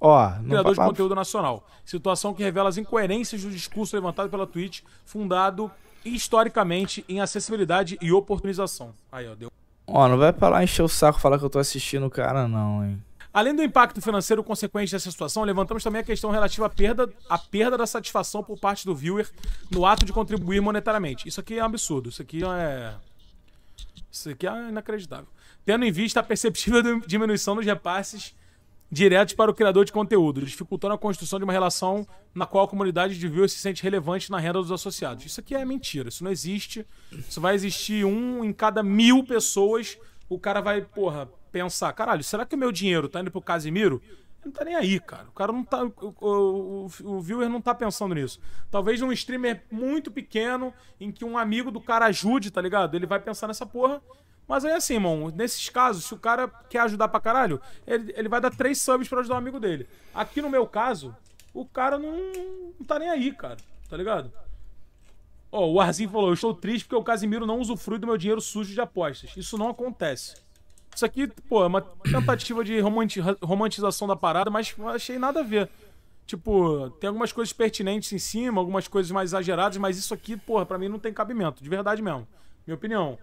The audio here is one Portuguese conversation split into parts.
Ó, criador de conteúdo nacional. Situação que revela as incoerências do discurso levantado pela Twitch, fundado historicamente em acessibilidade e oportunização. Aí, ó, deu. Ó, não vai lá encher o saco falar que eu tô assistindo o cara, não, hein. Além do impacto financeiro consequente dessa situação, levantamos também a questão relativa à perda, à perda da satisfação por parte do viewer no ato de contribuir monetariamente. Isso aqui é um absurdo, isso aqui é. Isso aqui é inacreditável. Tendo em vista a perceptível diminuição nos repasses diretos para o criador de conteúdo, dificultando a construção de uma relação na qual a comunidade de viewers se sente relevante na renda dos associados. Isso aqui é mentira, isso não existe. Isso vai existir um em cada mil pessoas. O cara vai, porra, pensar: caralho, será que o meu dinheiro tá indo pro Casimiro? Ele não tá nem aí, cara. O cara não tá. O, o, o, viewer não tá pensando nisso. Talvez um streamer muito pequeno, em que um amigo do cara ajude, tá ligado? Ele vai pensar nessa porra mas aí assim, irmão, nesses casos, se o cara quer ajudar pra caralho, ele, ele vai dar três subs pra ajudar um amigo dele. Aqui no meu caso, o cara não, não tá nem aí, cara. Tá ligado? Ó, oh, o Arzinho falou, eu estou triste porque o Casimiro não usufrui do meu dinheiro sujo de apostas. Isso não acontece. Isso aqui, pô, é uma tentativa de romanti romantização da parada, mas não achei nada a ver. Tipo, tem algumas coisas pertinentes em cima, algumas coisas mais exageradas, mas isso aqui, porra, pra mim não tem cabimento, de verdade mesmo. Minha opinião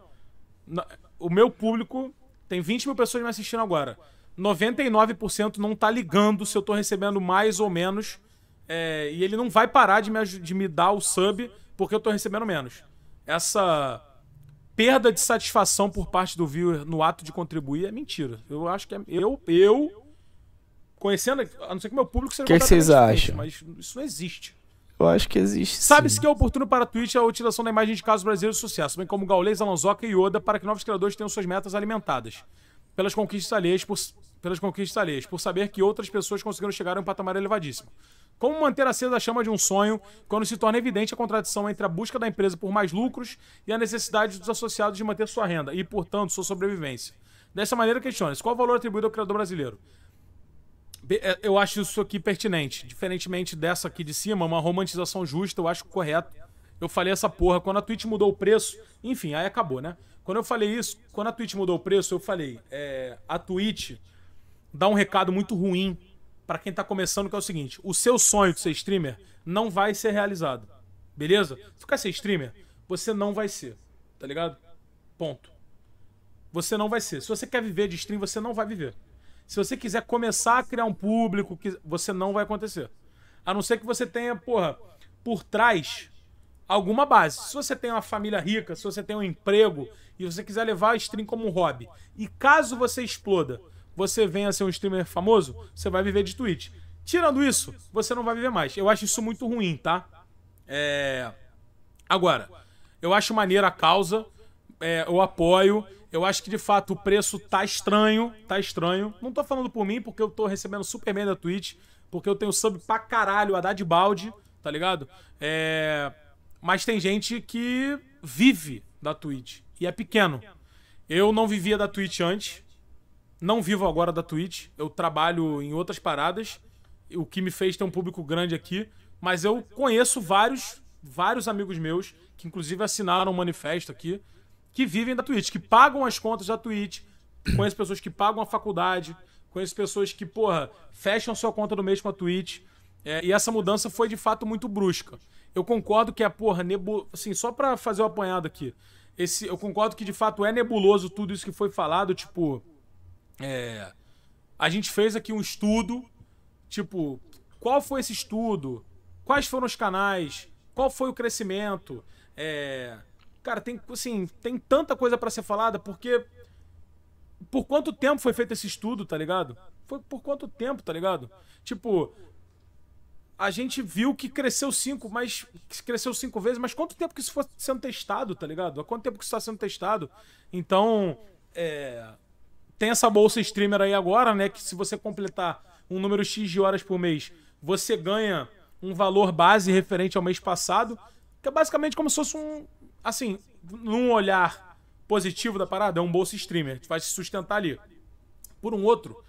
o meu público tem 20 mil pessoas me assistindo agora. 99% não tá ligando se eu tô recebendo mais ou menos. É, e ele não vai parar de me, de me dar o sub porque eu tô recebendo menos. Essa perda de satisfação por parte do viewer no ato de contribuir é mentira. Eu acho que é. Eu. eu conhecendo. A não ser que meu público seja. O que, que vocês acham? Mas isso não existe. Eu acho que existe. Sabe-se que é oportuno para a Twitch a utilização da imagem de casos brasileiros de sucesso, bem como Gaulês, Alonsoca e Yoda, para que novos criadores tenham suas metas alimentadas pelas conquistas alheias, por, pelas conquistas alheias, por saber que outras pessoas conseguiram chegar a um patamar elevadíssimo. Como manter acesa a chama de um sonho quando se torna evidente a contradição entre a busca da empresa por mais lucros e a necessidade dos associados de manter sua renda e, portanto, sua sobrevivência? Dessa maneira, questiona-se qual o valor atribuído ao criador brasileiro? É, eu acho isso aqui pertinente. Diferentemente dessa aqui de cima, uma romantização justa, eu acho correto. Eu falei essa porra, quando a Twitch mudou o preço, enfim, aí acabou, né? Quando eu falei isso, quando a Twitch mudou o preço, eu falei, é, a Twitch dá um recado muito ruim para quem tá começando, que é o seguinte: o seu sonho de ser streamer não vai ser realizado. Beleza? Ficar ser streamer, você não vai ser, tá ligado? Ponto. Você não vai ser. Se você quer viver de stream, você não vai viver. Se você quiser começar a criar um público, você não vai acontecer. A não ser que você tenha, porra, por trás alguma base. Se você tem uma família rica, se você tem um emprego e você quiser levar a stream como um hobby, e caso você exploda, você venha ser um streamer famoso, você vai viver de Twitch. Tirando isso, você não vai viver mais. Eu acho isso muito ruim, tá? É... Agora, eu acho maneira a causa, é, eu apoio. Eu acho que de fato o preço tá estranho, tá estranho. Não tô falando por mim, porque eu tô recebendo super bem da Twitch, porque eu tenho sub pra caralho a dar de balde, tá ligado? É... Mas tem gente que vive da Twitch e é pequeno. Eu não vivia da Twitch antes, não vivo agora da Twitch, eu trabalho em outras paradas, o que me fez ter um público grande aqui, mas eu conheço vários, vários amigos meus que inclusive assinaram o um manifesto aqui que vivem da Twitch, que pagam as contas da Twitch, conheço pessoas que pagam a faculdade, conheço pessoas que, porra, fecham sua conta no mês com a Twitch. É, e essa mudança foi de fato muito brusca. Eu concordo que a é, porra, nebu... assim, só para fazer o um apanhado aqui. Esse, eu concordo que de fato é nebuloso tudo isso que foi falado, tipo, é, a gente fez aqui um estudo, tipo, qual foi esse estudo? Quais foram os canais? Qual foi o crescimento? É, Cara, tem, assim, tem tanta coisa para ser falada, porque. Por quanto tempo foi feito esse estudo, tá ligado? Foi por quanto tempo, tá ligado? Tipo, a gente viu que cresceu cinco, mas cresceu cinco vezes, mas quanto tempo que isso foi sendo testado, tá ligado? Há quanto tempo que isso está sendo testado? Então, é, tem essa bolsa streamer aí agora, né? Que se você completar um número X de horas por mês, você ganha um valor base referente ao mês passado, que é basicamente como se fosse um, assim, num olhar positivo da parada, é um bolso streamer, que vai se sustentar ali. Por um outro,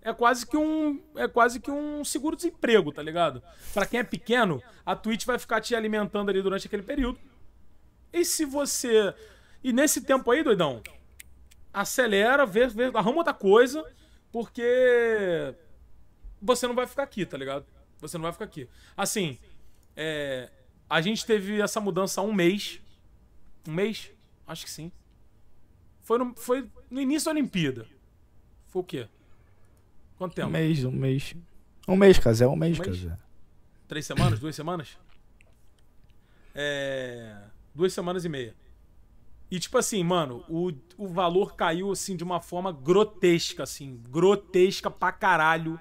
é quase que um é quase que um seguro-desemprego, tá ligado? Para quem é pequeno, a Twitch vai ficar te alimentando ali durante aquele período. E se você e nesse tempo aí, doidão, acelera, vê, vê arruma outra coisa, porque você não vai ficar aqui, tá ligado? Você não vai ficar aqui. Assim, é, a gente teve essa mudança há um mês, um mês? Acho que sim. Foi no, foi no início da Olimpíada. Foi o quê? Quanto tempo? Um mês, um mês. Um mês, Casé, um mês, um Casé. Três semanas? Duas semanas? É... Duas semanas e meia. E tipo assim, mano, o, o valor caiu assim de uma forma grotesca, assim. Grotesca pra caralho.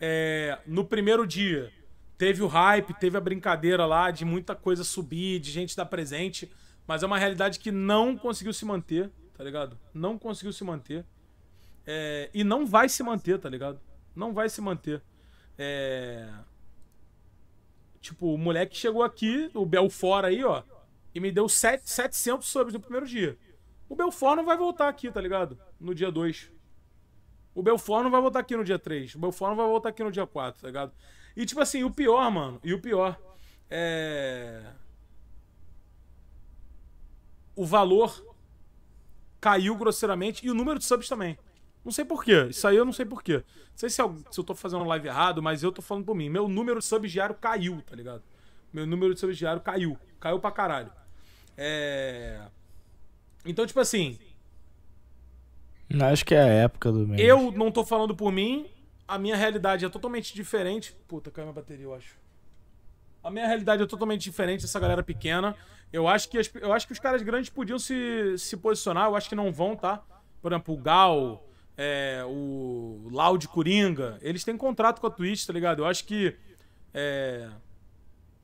É... No primeiro dia, teve o hype, teve a brincadeira lá de muita coisa subir, de gente dar presente. Mas é uma realidade que não conseguiu se manter, tá ligado? Não conseguiu se manter. É, e não vai se manter, tá ligado? Não vai se manter. É... Tipo, o moleque chegou aqui, o Belfort aí, ó, e me deu 7, 700 subs no primeiro dia. O Belfort não vai voltar aqui, tá ligado? No dia 2. O Belfort não vai voltar aqui no dia 3. O Belfort não vai voltar aqui no dia 4, tá ligado? E tipo assim, o pior, mano, e o pior, é o valor caiu grosseiramente e o número de subs também. Não sei porquê. Isso aí eu não sei porquê. Não sei se eu, se eu tô fazendo live errado, mas eu tô falando por mim. Meu número de subs diário caiu, tá ligado? Meu número de subs diário caiu. Caiu pra caralho. É... Então, tipo assim. Acho que é a época do mesmo. Eu não tô falando por mim. A minha realidade é totalmente diferente. Puta, caiu minha bateria, eu acho. A minha realidade é totalmente diferente dessa galera pequena. Eu acho que, as, eu acho que os caras grandes podiam se, se posicionar, eu acho que não vão, tá? Por exemplo, o Gal, é, o Loud Coringa, eles têm contrato com a Twitch, tá ligado? Eu acho que. É,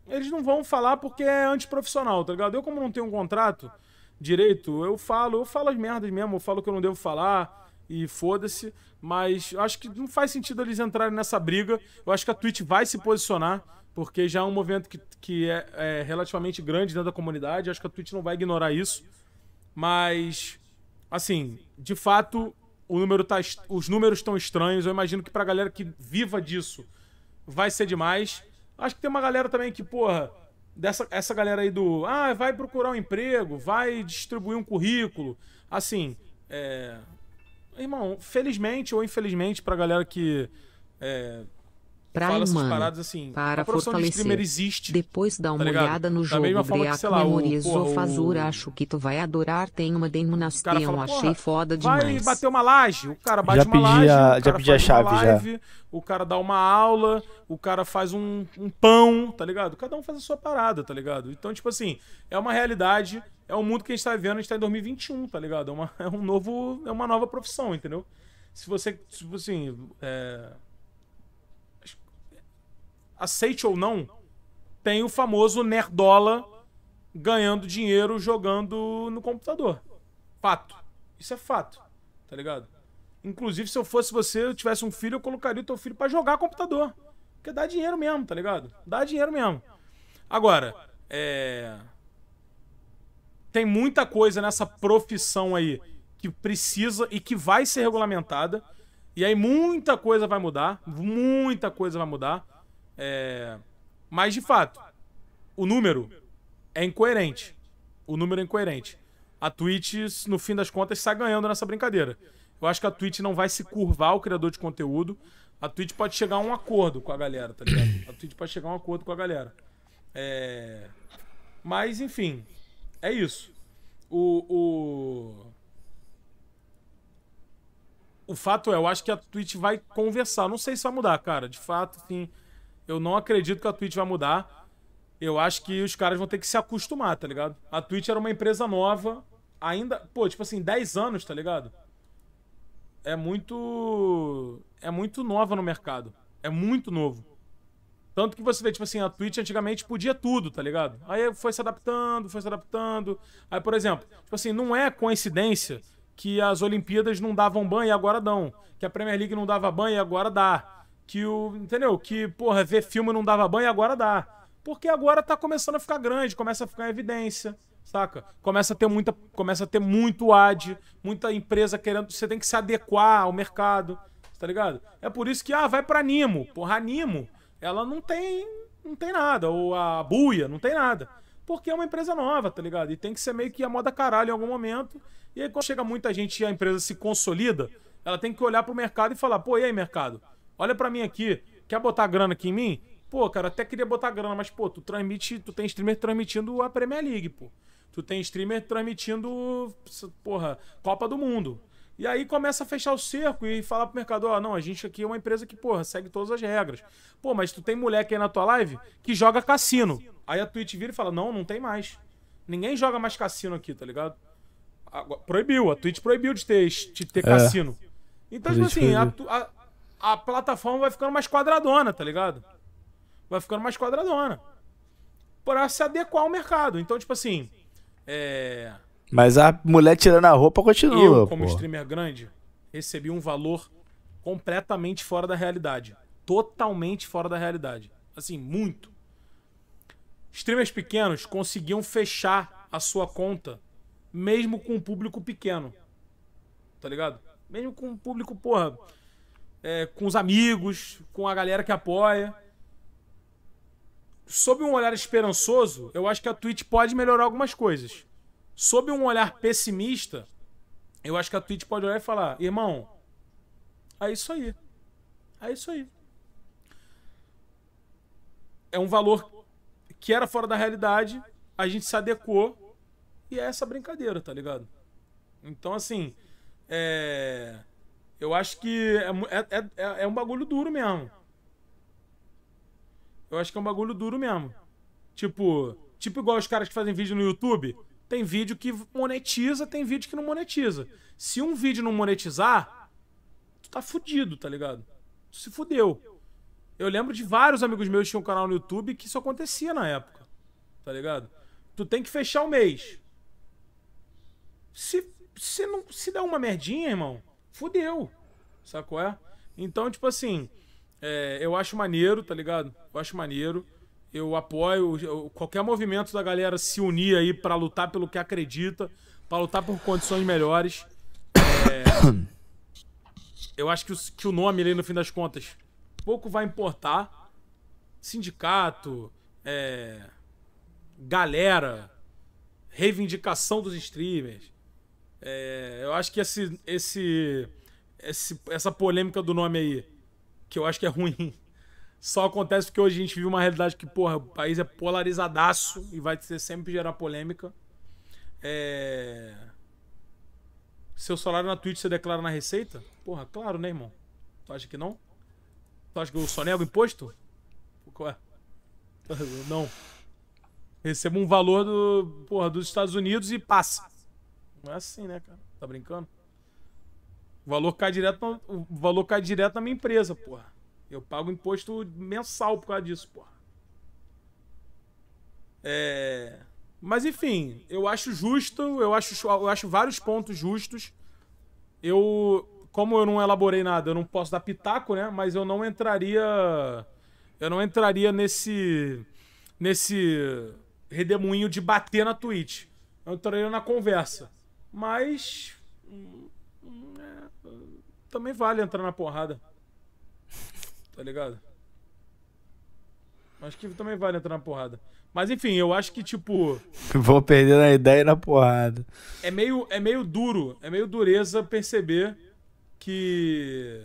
eles não vão falar porque é antiprofissional, tá ligado? Eu, como não tenho um contrato direito, eu falo, eu falo as merdas mesmo, eu falo que eu não devo falar e foda-se. Mas acho que não faz sentido eles entrarem nessa briga. Eu acho que a Twitch vai se posicionar, porque já é um movimento que, que é, é relativamente grande dentro da comunidade. Eu acho que a Twitch não vai ignorar isso. Mas, assim, de fato, o número tá, os números estão estranhos. Eu imagino que pra galera que viva disso vai ser demais. Acho que tem uma galera também que, porra, dessa essa galera aí do. Ah, vai procurar um emprego, vai distribuir um currículo. Assim, é, Irmão, felizmente ou infelizmente pra galera que. É, pra fala essas paradas assim. Para a profissão fortalecer. de streamer existe. Depois dá tá uma tá olhada no jogo. Da mesma forma que, sei lá, memorizou o, fazura, o... acho que tu vai adorar. Tem uma na demonasteão, achei foda demais. Vai bater uma laje, o cara bate já uma laje, a, já pedi a chave live, já. o cara dá uma aula, o cara faz um, um pão, tá ligado? Cada um faz a sua parada, tá ligado? Então, tipo assim, é uma realidade é o mundo que a gente está vivendo, a gente tá em 2021, tá ligado? É uma, é um novo, é uma nova profissão, entendeu? Se você, tipo assim, é... aceite ou não, tem o famoso nerdola ganhando dinheiro jogando no computador. Fato. Isso é fato, tá ligado? Inclusive, se eu fosse você, eu tivesse um filho, eu colocaria o teu filho para jogar computador. Porque dá dinheiro mesmo, tá ligado? Dá dinheiro mesmo. Agora, é tem muita coisa nessa profissão aí que precisa e que vai ser regulamentada. E aí muita coisa vai mudar, muita coisa vai mudar. É... Mas de fato, o número é incoerente. O número é incoerente. A Twitch, no fim das contas, está ganhando nessa brincadeira. Eu acho que a Twitch não vai se curvar o criador de conteúdo. A Twitch pode chegar a um acordo com a galera, tá ligado? A Twitch pode chegar a um acordo com a galera. É... Mas, enfim, é isso. O, o, o fato é, eu acho que a Twitch vai conversar. Não sei se vai mudar, cara. De fato, assim, eu não acredito que a Twitch vai mudar. Eu acho que os caras vão ter que se acostumar, tá ligado? A Twitch era uma empresa nova, ainda, pô, tipo assim, 10 anos, tá ligado? É muito é muito nova no mercado. É muito novo. Tanto que você vê, tipo assim, a Twitch antigamente podia tudo, tá ligado? Aí foi se adaptando, foi se adaptando. Aí, por exemplo, tipo assim, não é coincidência que as Olimpíadas não davam ban e agora dão. Que a Premier League não dava ban e agora dá. Que o. Entendeu? Que, porra, ver filme não dava ban e agora dá. Porque agora tá começando a ficar grande, começa a ficar em evidência, saca? Começa a ter muita. Começa a ter muito ad, muita empresa querendo. Você tem que se adequar ao mercado, tá ligado? É por isso que, ah, vai pra Nimo. Porra, Nimo ela não tem, não tem nada. Ou a buia, não tem nada. Porque é uma empresa nova, tá ligado? E tem que ser meio que a moda caralho em algum momento. E aí, quando chega muita gente e a empresa se consolida, ela tem que olhar pro mercado e falar: pô, e aí, mercado? Olha para mim aqui. Quer botar grana aqui em mim? Pô, cara, até queria botar grana, mas, pô, tu transmite, tu tem streamer transmitindo a Premier League, pô. Tu tem streamer transmitindo, porra, Copa do Mundo. E aí começa a fechar o cerco e falar pro mercado, ó, oh, não, a gente aqui é uma empresa que, porra, segue todas as regras. Pô, mas tu tem moleque aí na tua live que joga cassino. Aí a Twitch vira e fala, não, não tem mais. Ninguém joga mais cassino aqui, tá ligado? Proibiu, a Twitch proibiu de ter, de ter é. cassino. Então, tipo assim, a, a, a plataforma vai ficando mais quadradona, tá ligado? Vai ficando mais quadradona. Pra se adequar ao mercado. Então, tipo assim, é mas a mulher tirando a roupa continua. Eu, como pô. streamer grande, recebi um valor completamente fora da realidade. Totalmente fora da realidade. Assim, muito. Streamers pequenos conseguiam fechar a sua conta mesmo com um público pequeno. Tá ligado? Mesmo com um público, porra, é, com os amigos, com a galera que apoia. Sob um olhar esperançoso, eu acho que a Twitch pode melhorar algumas coisas sob um olhar pessimista, eu acho que a Twitch pode olhar e falar: irmão, é isso aí. É isso aí. É um valor que era fora da realidade, a gente se adequou e é essa brincadeira, tá ligado? Então, assim, é... eu acho que é, é é, é, é um bagulho duro mesmo. Eu acho que é um bagulho duro mesmo. Tipo, tipo igual os caras que fazem vídeo no YouTube, tem vídeo que monetiza, tem vídeo que não monetiza. Se um vídeo não monetizar, tu tá fudido, tá ligado? Tu se fudeu. Eu lembro de vários amigos meus que tinham um canal no YouTube que isso acontecia na época. Tá ligado? Tu tem que fechar o mês. Se, se, não, se der uma merdinha, irmão, fudeu. Sacou é? Então, tipo assim, é, eu acho maneiro, tá ligado? Eu acho maneiro. Eu apoio qualquer movimento da galera se unir aí para lutar pelo que acredita, para lutar por condições melhores. É... eu acho que o, que o nome ali, no fim das contas, pouco vai importar. Sindicato, é... galera, reivindicação dos streamers. É... eu acho que esse, esse, esse, essa polêmica do nome aí, que eu acho que é ruim só acontece que hoje a gente vive uma realidade que, porra, o país é polarizadaço e vai sempre gerar polêmica. É... Seu salário na Twitch você declara na Receita? Porra, claro, né, irmão? Tu acha que não? Tu acha que eu só nego imposto? É? Não. Recebo um valor do, porra, dos Estados Unidos e passa. Não é assim, né, cara? Tá brincando? O valor cai direto, o valor cai direto na minha empresa, porra. Eu pago imposto mensal por causa disso, porra. É... Mas enfim, eu acho justo, eu acho, eu acho vários pontos justos. Eu, como eu não elaborei nada, eu não posso dar pitaco, né? Mas eu não entraria, eu não entraria nesse, nesse redemoinho de bater na Twitch. Eu entraria na conversa. Mas hum, hum, é, também vale entrar na porrada. Tá ligado? Acho que também vale entrar na porrada. Mas enfim, eu acho que, tipo. Vou perder na ideia e na porrada. É meio, é meio duro, é meio dureza perceber que.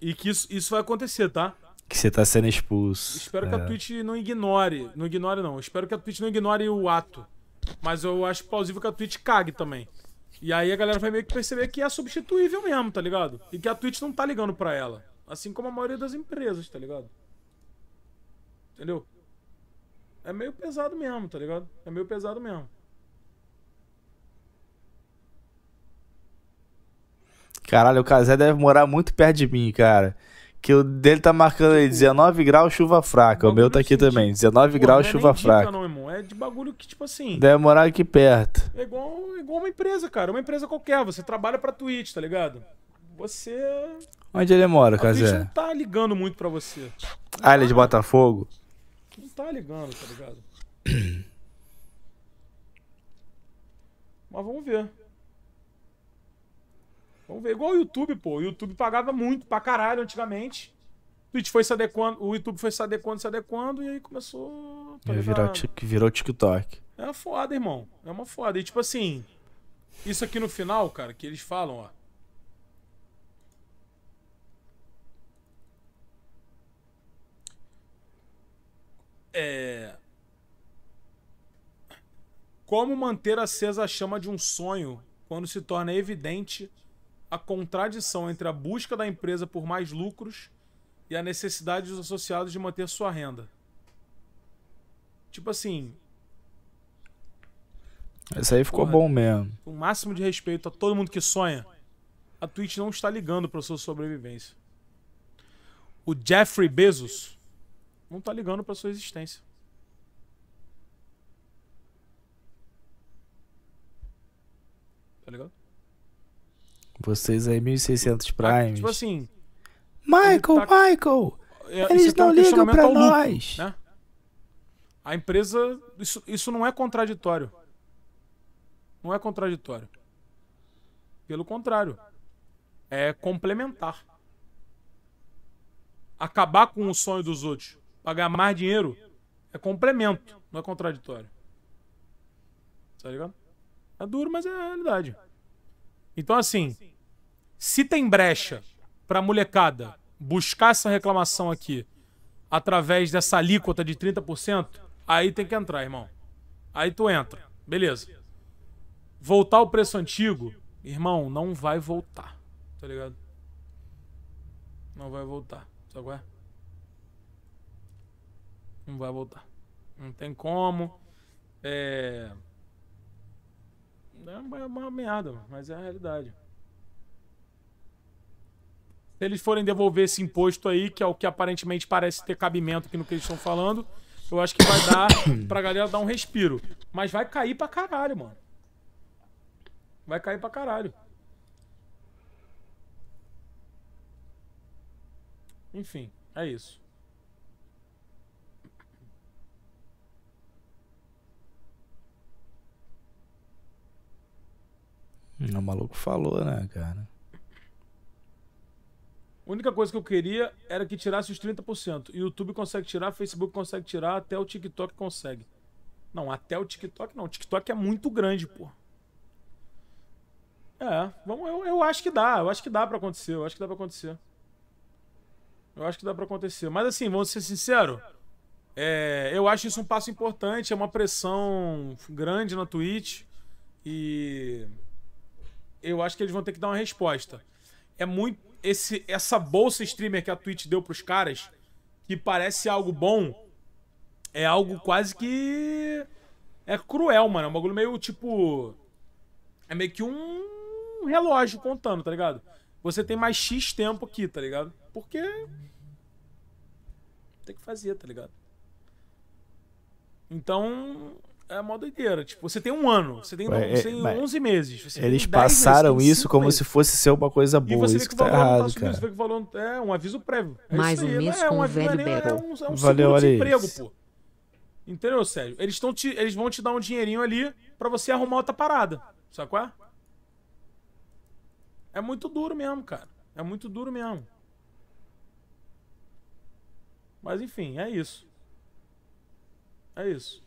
E que isso, isso vai acontecer, tá? Que você tá sendo expulso. Espero é. que a é. Twitch não ignore. Não ignore, não. Espero que a Twitch não ignore o ato. Mas eu acho plausível que a Twitch cague também. E aí a galera vai meio que perceber que é substituível mesmo, tá ligado? E que a Twitch não tá ligando pra ela. Assim como a maioria das empresas, tá ligado? Entendeu? É meio pesado mesmo, tá ligado? É meio pesado mesmo. Caralho, o Casé deve morar muito perto de mim, cara. Que o dele tá marcando aí 19 graus, chuva fraca. O meu tá aqui também. 19 Pô, graus, não é chuva nem dica, não, irmão. É de bagulho que, tipo assim. Deve morar aqui perto. É igual, é igual uma empresa, cara. Uma empresa qualquer. Você trabalha pra Twitch, tá ligado? Você. Onde ele mora, Cazé? Twitch não tá ligando muito pra você. Ah, ele é de Botafogo? Não tá ligando, tá ligado? Mas vamos ver. Vamos ver. Igual o YouTube, pô. O YouTube pagava muito pra caralho antigamente. O Twitch foi se adequando, o YouTube foi se adequando, se adequando, e aí começou. Tá virou, virou TikTok. É uma foda, irmão. É uma foda. E tipo assim, isso aqui no final, cara, que eles falam, ó. É. Como manter acesa a chama de um sonho quando se torna evidente a contradição entre a busca da empresa por mais lucros e a necessidade dos associados de manter sua renda. Tipo assim. Isso aí ficou porra, bom mesmo. O máximo de respeito a todo mundo que sonha. A Twitch não está ligando para sua sobrevivência. O Jeffrey Bezos não está ligando para sua existência. Tá ligado? Vocês aí, 1600 Prime. Tá, tipo assim. Michael, tá... Michael! É, eles é não um ligam pra lucro, nós! Né? A empresa. Isso, isso não é contraditório. Não é contraditório. Pelo contrário. É complementar. Acabar com o sonho dos outros. Pagar mais dinheiro é complemento, não é contraditório. Tá ligado? É duro, mas é a realidade. Então, assim, se tem brecha para a molecada buscar essa reclamação aqui através dessa alíquota de 30%, aí tem que entrar, irmão. Aí tu entra. Beleza. Voltar o preço antigo, irmão, não vai voltar. Tá ligado? Não vai voltar. Sabe qual é? Não vai voltar. Não tem como. É. É uma, é uma merda, mas é a realidade. Se eles forem devolver esse imposto aí, que é o que aparentemente parece ter cabimento aqui no que eles estão falando, eu acho que vai dar pra galera dar um respiro. Mas vai cair pra caralho, mano. Vai cair pra caralho. Enfim, é isso. O maluco falou, né, cara? A única coisa que eu queria era que tirasse os 30%. YouTube consegue tirar, Facebook consegue tirar, até o TikTok consegue. Não, até o TikTok não. O TikTok é muito grande, pô. É, vamos, eu, eu acho que dá. Eu acho que dá para acontecer. Eu acho que dá para acontecer. Eu acho que dá para acontecer. Mas assim, vamos ser sinceros. É, eu acho isso um passo importante. É uma pressão grande na Twitch. E eu acho que eles vão ter que dar uma resposta. É muito. Esse, essa bolsa streamer que a Twitch deu pros caras, que parece algo bom, é algo quase que. É cruel, mano. É um bagulho meio tipo. É meio que um relógio contando, tá ligado? Você tem mais X tempo aqui, tá ligado? Porque. Tem que fazer, tá ligado? Então, é uma doideira. Tipo, você tem um ano, você tem, é, você tem 11 meses. Você eles passaram meses, isso como meses. se fosse ser uma coisa boa. E você isso que, tá errado, cara. Você vê que valor é um aviso prévio. É Mais um mês né? é, com um velho é, né? Beryl. É um, é um Valeu, olha emprego, isso. pô. Entendeu, Sérgio? Eles, te, eles vão te dar um dinheirinho ali pra você arrumar outra parada. Sabe qual é? É muito duro mesmo, cara. É muito duro mesmo. Mas enfim, é isso. É isso.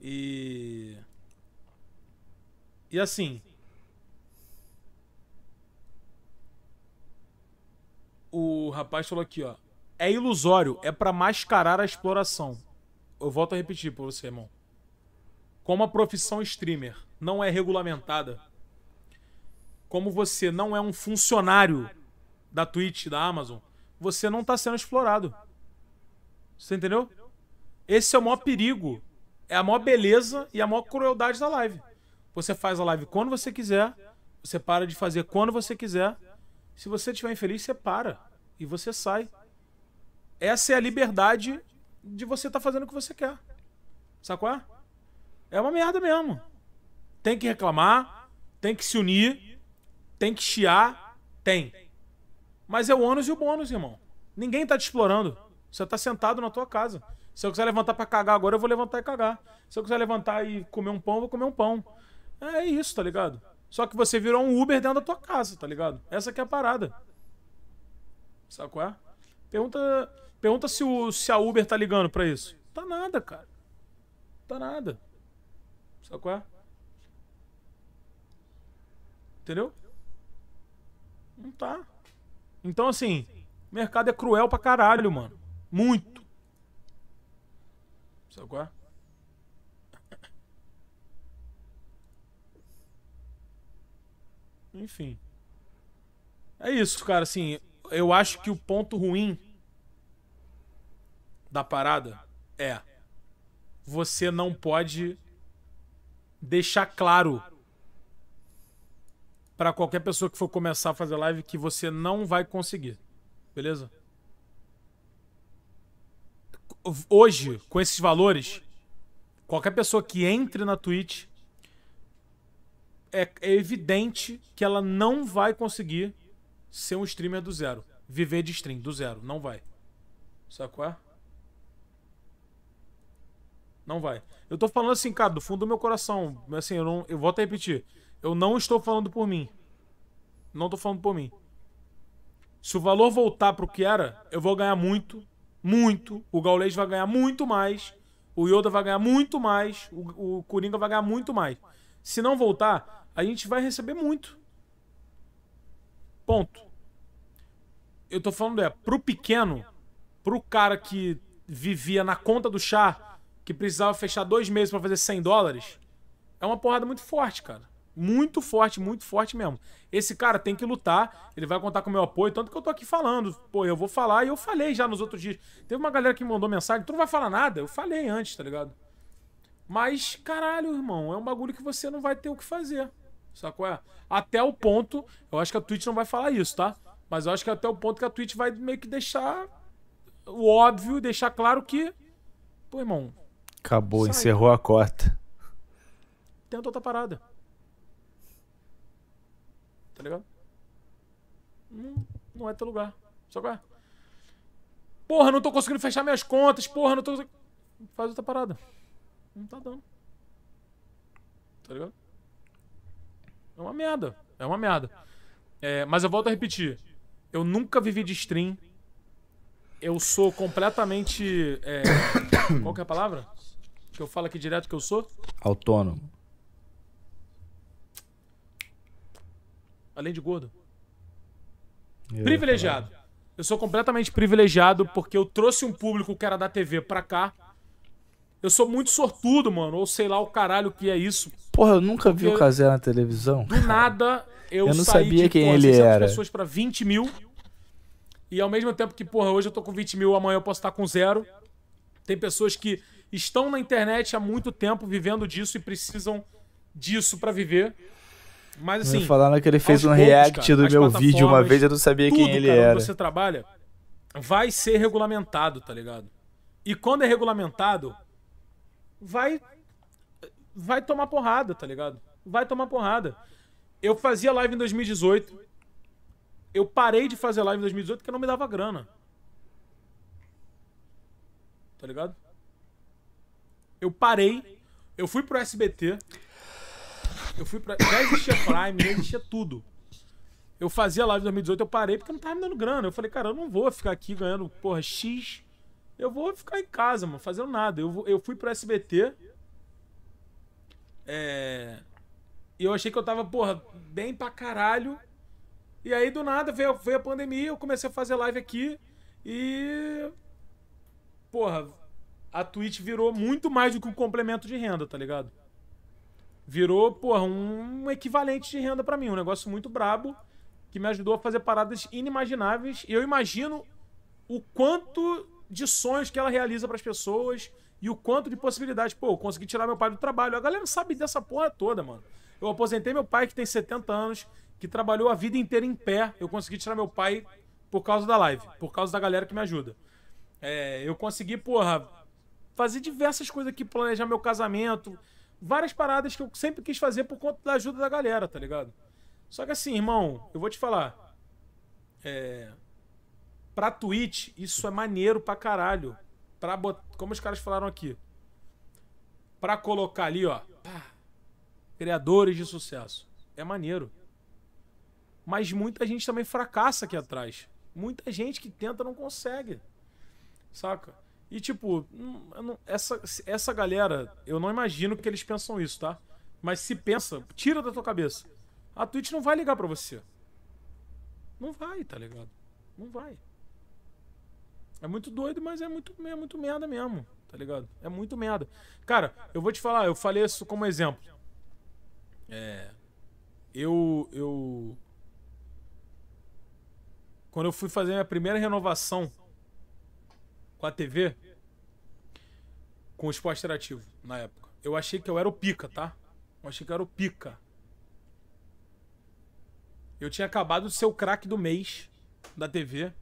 E. E assim. O rapaz falou aqui, ó. É ilusório, é para mascarar a exploração. Eu volto a repetir para você, irmão. Como a profissão streamer não é regulamentada, como você não é um funcionário da Twitch, da Amazon, você não está sendo explorado. Você entendeu? Esse é o maior perigo é a maior beleza e a maior crueldade da live. Você faz a live quando você quiser, você para de fazer quando você quiser. Se você estiver infeliz, você para e você sai. Essa é a liberdade de você estar tá fazendo o que você quer. Sacou? É? é uma merda mesmo. Tem que reclamar, tem que se unir, tem que chiar, tem. Mas é o ônus e o bônus, irmão. Ninguém tá te explorando. Você tá sentado na tua casa. Se eu quiser levantar para cagar agora, eu vou levantar e cagar. Se eu quiser levantar e comer um pão, eu vou comer um pão. É isso, tá ligado? Só que você virou um Uber dentro da tua casa, tá ligado? Essa que é a parada. Sabe qual é? Pergunta, pergunta se, o, se a Uber tá ligando pra isso. Tá nada, cara. Tá nada. Sabe qual é? Entendeu? Não tá. Então, assim, o mercado é cruel pra caralho, mano. Muito. Sabe qual é? Enfim. É isso, cara. Assim, eu acho que o ponto ruim da parada é você não pode deixar claro para qualquer pessoa que for começar a fazer live que você não vai conseguir. Beleza? hoje, com esses valores, qualquer pessoa que entre na Twitch é, é evidente que ela não vai conseguir ser um streamer do zero. Viver de stream, do zero. Não vai. Sabe qual é? Não vai. Eu tô falando assim, cara, do fundo do meu coração. Assim, eu não. Eu volto a repetir. Eu não estou falando por mim. Não tô falando por mim. Se o valor voltar pro que era, eu vou ganhar muito muito, o Gaulês vai ganhar muito mais, o Yoda vai ganhar muito mais, o, o Coringa vai ganhar muito mais. Se não voltar, a gente vai receber muito. Ponto. Eu tô falando é, pro pequeno, pro cara que vivia na conta do chá, que precisava fechar dois meses para fazer 100 dólares, é uma porrada muito forte, cara. Muito forte, muito forte mesmo. Esse cara tem que lutar, ele vai contar com o meu apoio, tanto que eu tô aqui falando. Pô, eu vou falar e eu falei já nos outros dias. Teve uma galera que me mandou mensagem, tu não vai falar nada? Eu falei antes, tá ligado? Mas, caralho, irmão, é um bagulho que você não vai ter o que fazer. Sacou? É? Até o ponto, eu acho que a Twitch não vai falar isso, tá? Mas eu acho que até o ponto que a Twitch vai meio que deixar o óbvio, deixar claro que. Pô, irmão. Acabou, sai, encerrou a cota. Tenta outra parada tá ligado? Não, não é teu lugar. Só qual é? Porra, não tô conseguindo fechar minhas contas, porra, não tô Faz outra parada. Não tá dando. Tá ligado? É uma merda. É uma merda. É, mas eu volto a repetir. Eu nunca vivi de stream. Eu sou completamente. É, qual que é a palavra? Que eu falo aqui direto que eu sou? Autônomo. além de gordo. Eu privilegiado. Eu sou completamente privilegiado porque eu trouxe um público que era da TV pra cá. Eu sou muito sortudo, mano. Ou sei lá o caralho que é isso. Porra, eu nunca vi o Casé na televisão. Do nada, eu, eu não saí sabia de, quem ele era. pessoas pra 20 mil. E ao mesmo tempo que, porra, hoje eu tô com 20 mil, amanhã eu posso estar com zero. Tem pessoas que estão na internet há muito tempo vivendo disso e precisam disso para viver. Mas assim. Me falaram que ele fez um react cara, do meu vídeo uma vez, eu não sabia tudo, quem ele cara, era. Onde você trabalha, vai ser regulamentado, tá ligado? E quando é regulamentado, vai. Vai tomar porrada, tá ligado? Vai tomar porrada. Eu fazia live em 2018. Eu parei de fazer live em 2018 porque não me dava grana. Tá ligado? Eu parei. Eu fui pro SBT. Eu fui pra. Já existia Prime, já existia tudo. Eu fazia live em 2018, eu parei porque não tava me dando grana. Eu falei, cara, eu não vou ficar aqui ganhando, porra, X. Eu vou ficar em casa, mano, fazendo nada. Eu, eu fui pro SBT. É. E eu achei que eu tava, porra, bem pra caralho. E aí, do nada, veio, veio a pandemia, eu comecei a fazer live aqui. E. Porra, a Twitch virou muito mais do que um complemento de renda, tá ligado? virou, porra, um equivalente de renda para mim, um negócio muito brabo que me ajudou a fazer paradas inimagináveis. E eu imagino o quanto de sonhos que ela realiza para as pessoas e o quanto de possibilidades. Pô, eu consegui tirar meu pai do trabalho. A galera sabe dessa porra toda, mano. Eu aposentei meu pai que tem 70 anos, que trabalhou a vida inteira em pé. Eu consegui tirar meu pai por causa da live, por causa da galera que me ajuda. É, eu consegui, porra, fazer diversas coisas aqui, planejar meu casamento, várias paradas que eu sempre quis fazer por conta da ajuda da galera, tá ligado? Só que assim, irmão, eu vou te falar. É... Pra Twitch, isso é maneiro pra caralho. Pra bot... Como os caras falaram aqui. Pra colocar ali, ó. Pá, criadores de sucesso. É maneiro. Mas muita gente também fracassa aqui atrás. Muita gente que tenta não consegue. Saca? E, tipo, não, essa, essa galera, eu não imagino que eles pensam isso, tá? Mas se pensa, tira da tua cabeça. A Twitch não vai ligar pra você. Não vai, tá ligado? Não vai. É muito doido, mas é muito, é muito merda mesmo, tá ligado? É muito merda. Cara, eu vou te falar, eu falei isso como exemplo. É. Eu. Eu. Quando eu fui fazer minha primeira renovação pra TV com o esporte interativo na época. Eu achei que eu era o pica, tá? Eu achei que eu era o pica. Eu tinha acabado de ser o craque do mês da TV.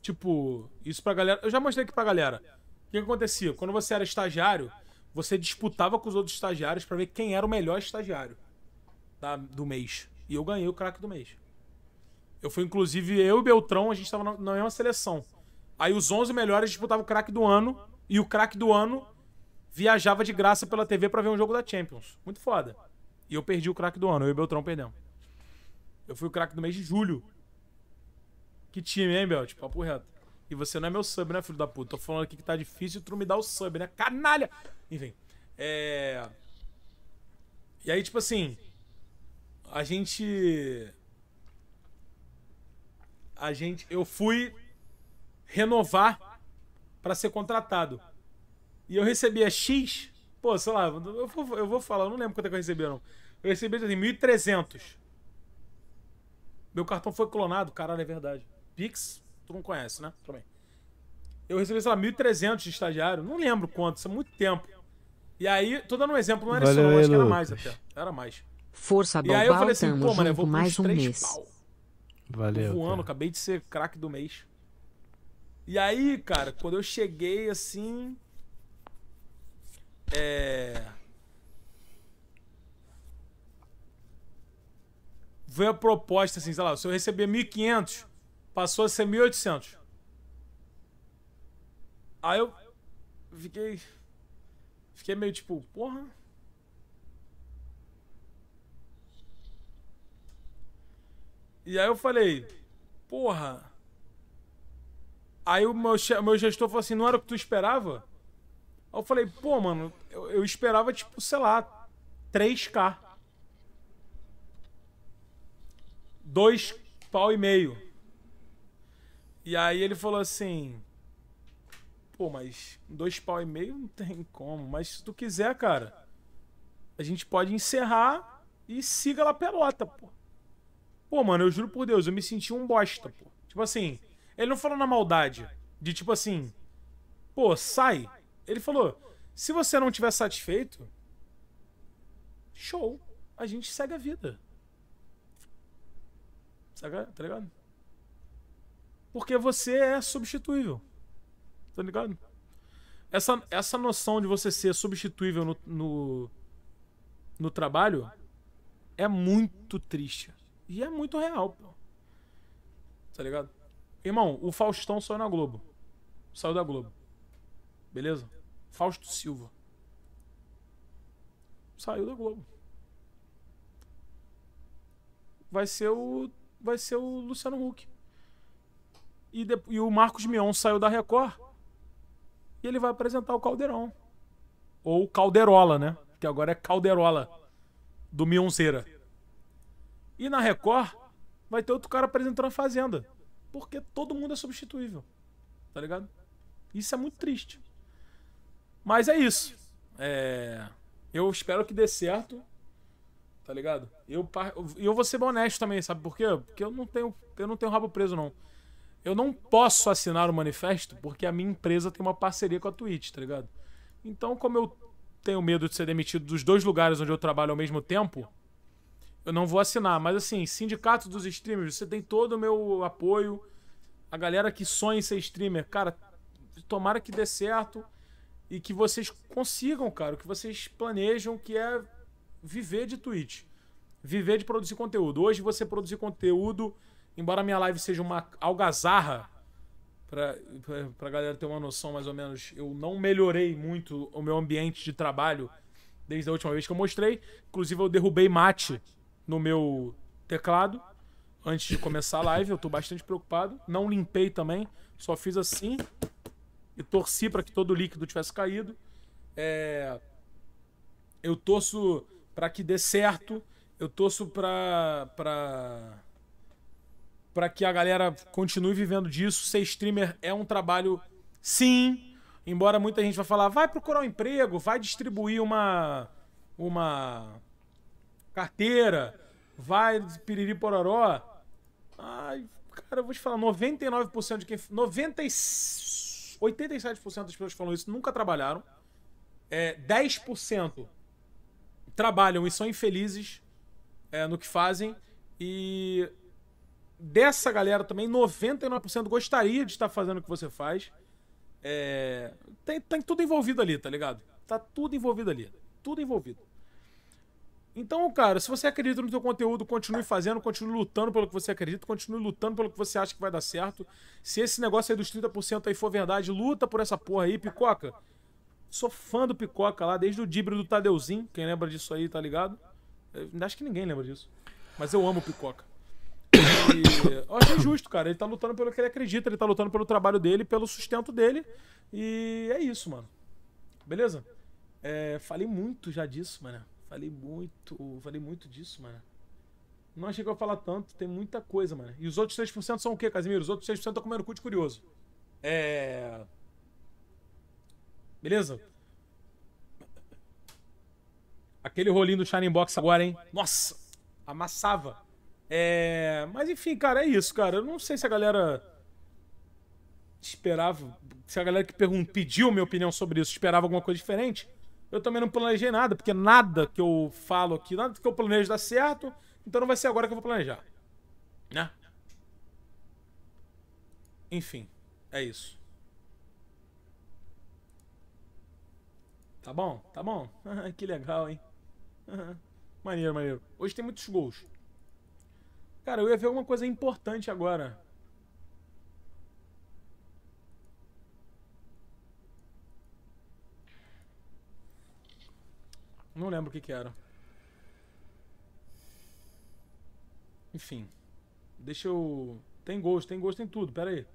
Tipo, isso pra galera. Eu já mostrei aqui pra galera. O que acontecia? Quando você era estagiário, você disputava com os outros estagiários para ver quem era o melhor estagiário do mês. E eu ganhei o craque do mês. Eu fui, inclusive, eu e Beltrão, a gente tava na mesma seleção. Aí os 11 melhores disputavam o craque do ano e o craque do ano viajava de graça pela TV para ver um jogo da Champions. Muito foda. E eu perdi o craque do ano, eu e o Beltrão perdemos. Eu fui o craque do mês de julho. Que time, hein, Bel? Tipo, papo reto. E você não é meu sub, né, filho da puta? Tô falando aqui que tá difícil tu me dá o sub, né? Canalha! Enfim. É. E aí, tipo assim. A gente. A gente. Eu fui renovar para ser contratado. E eu recebia X, pô, sei lá, eu vou, eu vou falar, eu não lembro quanto é que eu recebi, não. Eu recebi assim, 1.300. Meu cartão foi clonado, caralho, é verdade. Pix, tu não conhece, né? Também. Eu recebi, sei lá, 1.300 de estagiário, não lembro quanto, isso é muito tempo. E aí, tô dando um exemplo, não era Valeu, isso, acho que era mais até. Era mais. Força E aí eu falei assim, pô, mano, eu vou mais um mês. Pau. Valeu. Tô voando, acabei de ser craque do mês. E aí, cara, quando eu cheguei assim. É. Veio a proposta assim, sei lá, se eu receber 1.500, passou a ser 1.800. Aí eu fiquei. Fiquei meio tipo, porra. E aí eu falei, porra. Aí o meu, meu gestor falou assim: não era o que tu esperava? Aí eu falei: pô, mano, eu, eu esperava, tipo, sei lá, 3K. 2 pau e meio. E aí ele falou assim: pô, mas 2 pau e meio não tem como. Mas se tu quiser, cara, a gente pode encerrar e siga lá pelota, pô. Pô, mano, eu juro por Deus, eu me senti um bosta, pô. Tipo assim. Ele não falou na maldade, de tipo assim, pô, sai. Ele falou, se você não tiver satisfeito, show, a gente segue a vida. Saca? Tá ligado? Porque você é substituível. Tá ligado? Essa, essa noção de você ser substituível no, no, no trabalho é muito triste. E é muito real, pô. Tá ligado? Irmão, o Faustão saiu na Globo. Saiu da Globo. Beleza? Fausto Silva. Saiu da Globo. Vai ser o. Vai ser o Luciano Huck. E, de, e o Marcos Mion saiu da Record. E ele vai apresentar o Caldeirão. Ou Calderola, né? Que agora é Calderola. Do Mionzeira. E na Record vai ter outro cara apresentando a Fazenda. Porque todo mundo é substituível. Tá ligado? Isso é muito triste. Mas é isso. É... Eu espero que dê certo. Tá ligado? Eu, eu vou ser honesto também, sabe por quê? Porque eu não tenho, eu não tenho rabo preso, não. Eu não posso assinar o manifesto porque a minha empresa tem uma parceria com a Twitch, tá ligado? Então, como eu tenho medo de ser demitido dos dois lugares onde eu trabalho ao mesmo tempo, eu não vou assinar, mas assim, sindicato dos streamers, você tem todo o meu apoio. A galera que sonha em ser streamer, cara, tomara que dê certo e que vocês consigam, cara, o que vocês planejam, que é viver de Twitch. Viver de produzir conteúdo. Hoje você produzir conteúdo, embora minha live seja uma algazarra, pra, pra, pra galera ter uma noção mais ou menos, eu não melhorei muito o meu ambiente de trabalho desde a última vez que eu mostrei. Inclusive, eu derrubei mate no meu teclado antes de começar a live. Eu tô bastante preocupado. Não limpei também, só fiz assim e torci para que todo o líquido tivesse caído. É... Eu torço para que dê certo. Eu torço para para para que a galera continue vivendo disso. Ser streamer é um trabalho, sim. Embora muita gente vá falar, vai procurar um emprego, vai distribuir uma uma carteira, vai, piriri pororó. Ai, cara, eu vou te falar, 99% de quem. 90, 87% das pessoas que falam isso nunca trabalharam. É, 10% trabalham e são infelizes é, no que fazem. E dessa galera também, 99% gostaria de estar fazendo o que você faz. É, tem, tem tudo envolvido ali, tá ligado? Tá tudo envolvido ali. Tudo envolvido. Então, cara, se você acredita no seu conteúdo, continue fazendo, continue lutando pelo que você acredita, continue lutando pelo que você acha que vai dar certo. Se esse negócio aí dos 30% aí for verdade, luta por essa porra aí, picoca. Sou fã do picoca lá, desde o Dibre do Tadeuzinho. Quem lembra disso aí, tá ligado? Eu acho que ninguém lembra disso. Mas eu amo picoca. E eu acho justo, cara. Ele tá lutando pelo que ele acredita, ele tá lutando pelo trabalho dele, pelo sustento dele. E é isso, mano. Beleza? É, falei muito já disso, mano. Falei muito, falei muito disso, mano. Não achei eu ia falar tanto, tem muita coisa, mano. E os outros 6% são o quê, Casimiro? Os outros 6% estão comendo cu de curioso. É. Beleza? Aquele rolinho do Shining Box agora, hein? Nossa! Amassava. É. Mas enfim, cara, é isso, cara. Eu não sei se a galera esperava. Se a galera que perguntou, pediu minha opinião sobre isso esperava alguma coisa diferente. Eu também não planejei nada, porque nada que eu falo aqui, nada que eu planejo dá certo, então não vai ser agora que eu vou planejar. Né? Enfim, é isso. Tá bom? Tá bom? que legal, hein? maneiro, maneiro. Hoje tem muitos gols. Cara, eu ia ver alguma coisa importante agora. Não lembro o que que era. Enfim. Deixa eu... Tem gosto, tem gosto, tem tudo. Pera aí.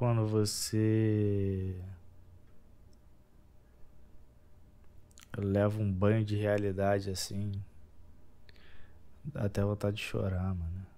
quando você leva um banho de realidade assim, dá até vontade de chorar, mano.